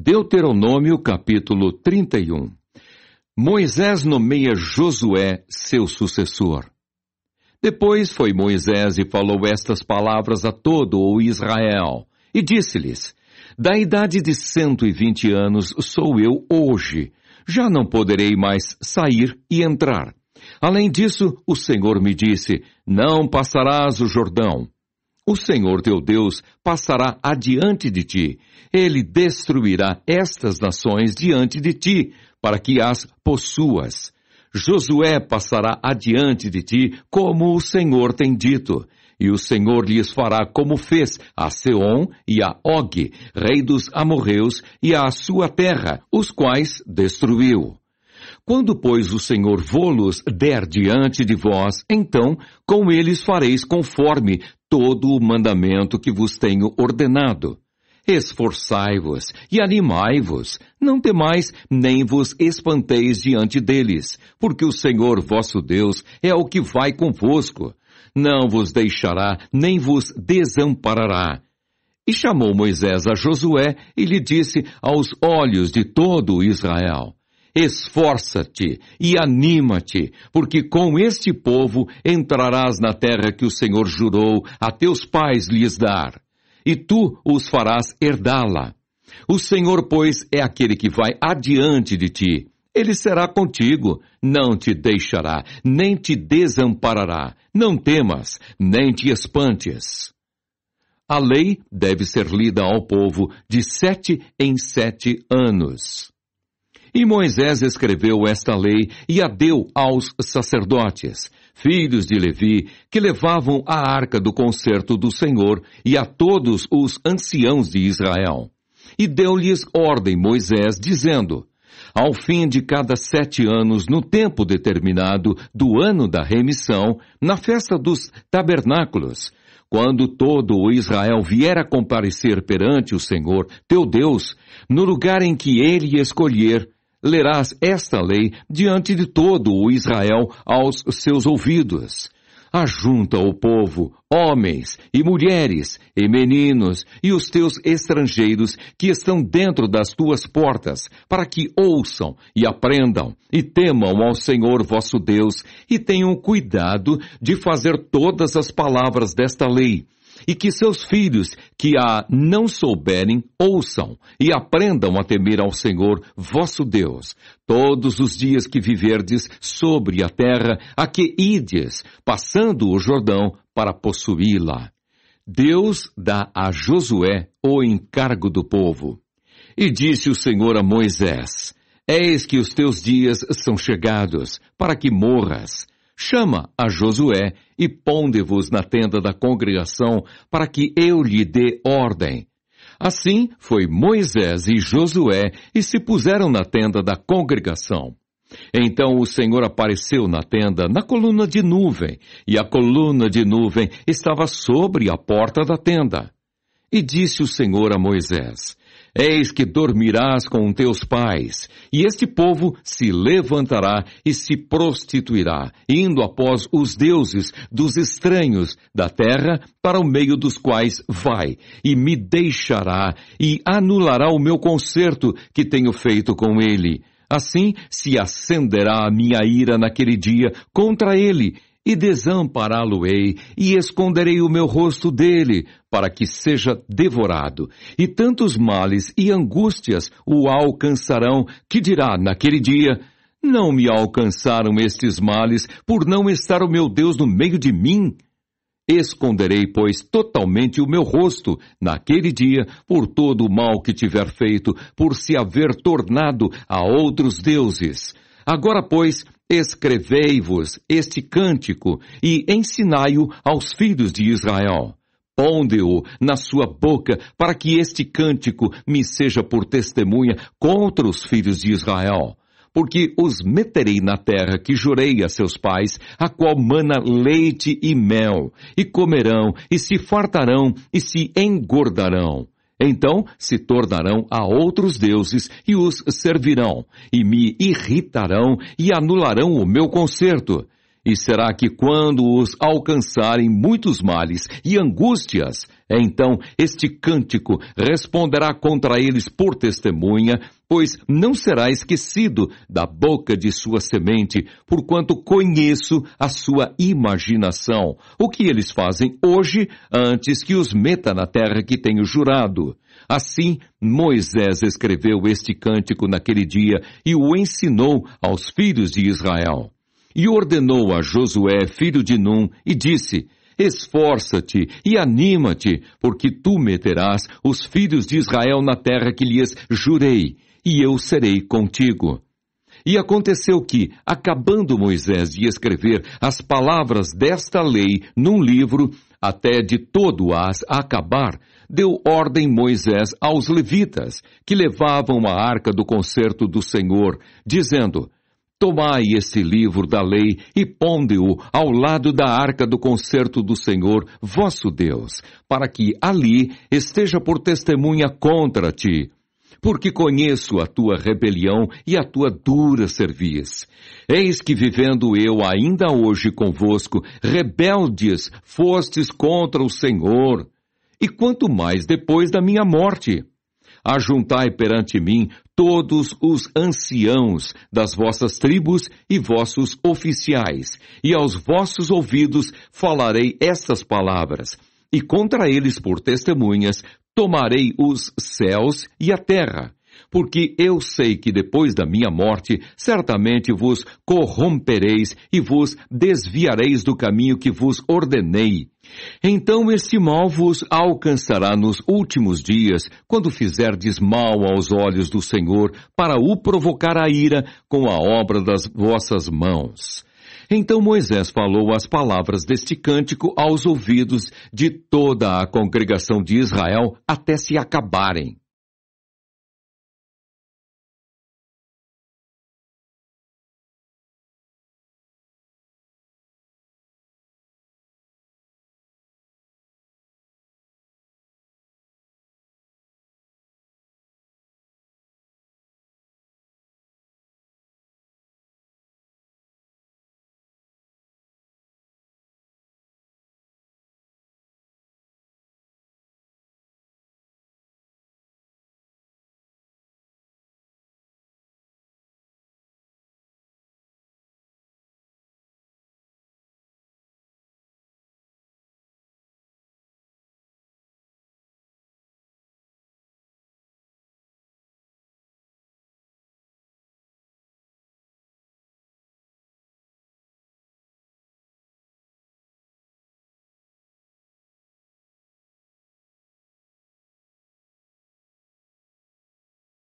Deuteronômio capítulo 31 Moisés nomeia Josué seu sucessor. Depois foi Moisés e falou estas palavras a todo o Israel, e disse-lhes: Da idade de cento e vinte anos sou eu hoje, já não poderei mais sair e entrar. Além disso, o Senhor me disse: Não passarás o Jordão. O Senhor teu Deus passará adiante de ti. Ele destruirá estas nações diante de ti, para que as possuas. Josué passará adiante de ti, como o Senhor tem dito. E o Senhor lhes fará como fez a Seom e a Og, rei dos amorreus, e à sua terra, os quais destruiu. Quando, pois, o Senhor vô-los der diante de vós, então com eles fareis conforme todo o mandamento que vos tenho ordenado. Esforçai-vos e animai-vos, não temais, nem vos espanteis diante deles, porque o Senhor vosso Deus é o que vai convosco. Não vos deixará, nem vos desamparará. E chamou Moisés a Josué e lhe disse aos olhos de todo Israel, Esforça-te e anima-te, porque com este povo entrarás na terra que o Senhor jurou a teus pais lhes dar, e tu os farás herdá-la. O Senhor, pois, é aquele que vai adiante de ti. Ele será contigo, não te deixará, nem te desamparará. Não temas, nem te espantes. A lei deve ser lida ao povo de sete em sete anos. E Moisés escreveu esta lei e a deu aos sacerdotes, filhos de Levi, que levavam a arca do concerto do Senhor e a todos os anciãos de Israel. E deu-lhes ordem Moisés, dizendo, ao fim de cada sete anos, no tempo determinado do ano da remissão, na festa dos tabernáculos, quando todo o Israel vier a comparecer perante o Senhor, teu Deus, no lugar em que ele escolher, Lerás esta lei diante de todo o Israel aos seus ouvidos. Ajunta o povo, homens e mulheres e meninos e os teus estrangeiros que estão dentro das tuas portas, para que ouçam e aprendam e temam ao Senhor vosso Deus e tenham cuidado de fazer todas as palavras desta lei e que seus filhos que a não souberem ouçam e aprendam a temer ao Senhor vosso Deus todos os dias que viverdes sobre a terra a que ides, passando o Jordão para possuí-la. Deus dá a Josué o encargo do povo. E disse o Senhor a Moisés: Eis que os teus dias são chegados, para que morras chama a Josué e ponde-vos na tenda da congregação para que eu lhe dê ordem. Assim foi Moisés e Josué e se puseram na tenda da congregação. Então o Senhor apareceu na tenda na coluna de nuvem, e a coluna de nuvem estava sobre a porta da tenda. E disse o Senhor a Moisés: Eis que dormirás com teus pais, e este povo se levantará e se prostituirá, indo após os deuses dos estranhos da terra, para o meio dos quais vai, e me deixará, e anulará o meu concerto que tenho feito com ele. Assim se acenderá a minha ira naquele dia contra ele, e desampará-lo-ei, e esconderei o meu rosto dele, para que seja devorado. E tantos males e angústias o alcançarão, que dirá naquele dia, não me alcançaram estes males, por não estar o meu Deus no meio de mim? Esconderei, pois, totalmente o meu rosto, naquele dia, por todo o mal que tiver feito, por se haver tornado a outros deuses. Agora, pois, escrevei-vos este cântico e ensinai-o aos filhos de Israel. Ponde-o na sua boca para que este cântico me seja por testemunha contra os filhos de Israel. Porque os meterei na terra que jurei a seus pais, a qual mana leite e mel, e comerão, e se fartarão, e se engordarão então se tornarão a outros deuses e os servirão, e me irritarão e anularão o meu conserto, e será que quando os alcançarem muitos males e angústias, então este cântico responderá contra eles por testemunha, pois não será esquecido da boca de sua semente, porquanto conheço a sua imaginação, o que eles fazem hoje antes que os meta na terra que tenho jurado. Assim, Moisés escreveu este cântico naquele dia e o ensinou aos filhos de Israel e ordenou a Josué, filho de Num, e disse, Esforça-te e anima-te, porque tu meterás os filhos de Israel na terra que lhes jurei, e eu serei contigo. E aconteceu que, acabando Moisés de escrever as palavras desta lei num livro, até de todo as acabar, deu ordem Moisés aos levitas, que levavam a arca do concerto do Senhor, dizendo, Tomai este livro da lei e ponde-o ao lado da arca do concerto do Senhor, vosso Deus, para que ali esteja por testemunha contra ti. Porque conheço a tua rebelião e a tua dura cerviz. Eis que vivendo eu ainda hoje convosco, rebeldes fostes contra o Senhor, e quanto mais depois da minha morte. Ajuntai perante mim todos os anciãos das vossas tribos e vossos oficiais, e aos vossos ouvidos falarei estas palavras, e contra eles por testemunhas tomarei os céus e a terra porque eu sei que depois da minha morte certamente vos corrompereis e vos desviareis do caminho que vos ordenei. Então este mal vos alcançará nos últimos dias, quando fizerdes mal aos olhos do Senhor, para o provocar a ira com a obra das vossas mãos. Então Moisés falou as palavras deste cântico aos ouvidos de toda a congregação de Israel até se acabarem.